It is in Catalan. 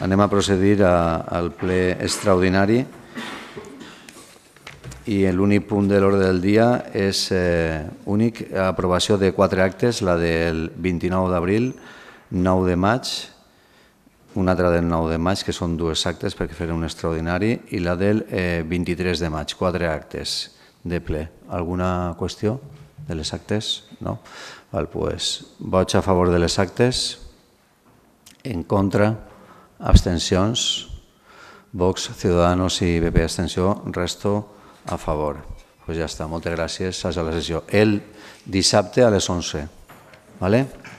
Anem a procedir a, al ple extraordinari i l'únic punt de l'ordre del dia és eh, únic, aprovació de quatre actes, la del 29 d'abril, 9 de maig, una altra del 9 de maig, que són dues actes perquè fer un extraordinari, i la del 23 eh, de maig, quatre actes de ple. Alguna qüestió de les actes? No? Val, pues, a favor de les actes, en contra, Abstenciones, Vox, Ciudadanos y PP ¿abstención? Resto a favor. Pues ya está. Muchas gracias. Hasta la sesión. El disapte a las 11. Vale?